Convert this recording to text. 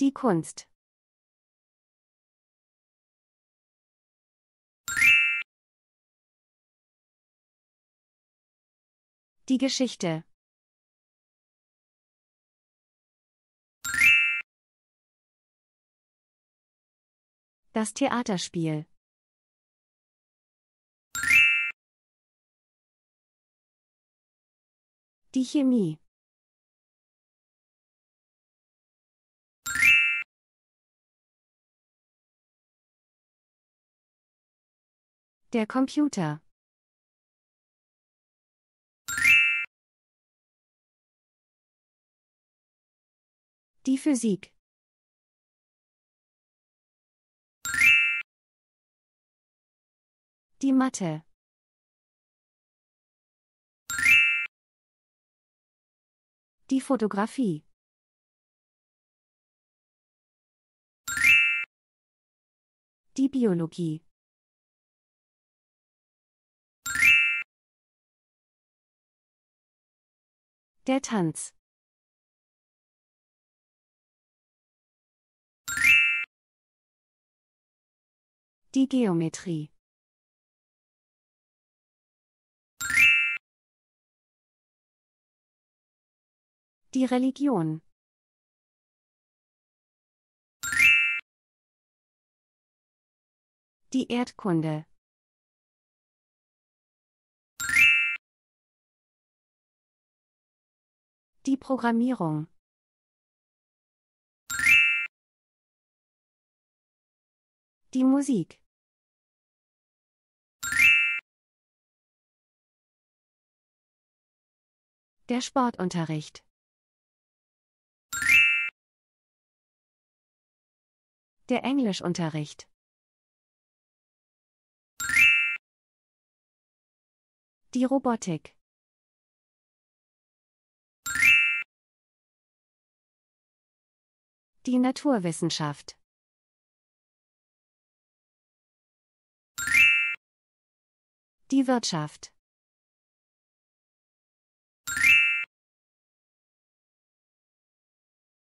Die Kunst. Die Geschichte. Das Theaterspiel. Die Chemie. Der Computer. Die Physik. Die Mathe. Die Fotografie. Die Biologie. Der Tanz. Die Geometrie. Die Religion. Die Erdkunde. Die Programmierung. Die Musik. Der Sportunterricht. Der Englischunterricht. Die Robotik. Die Naturwissenschaft. Die Wirtschaft.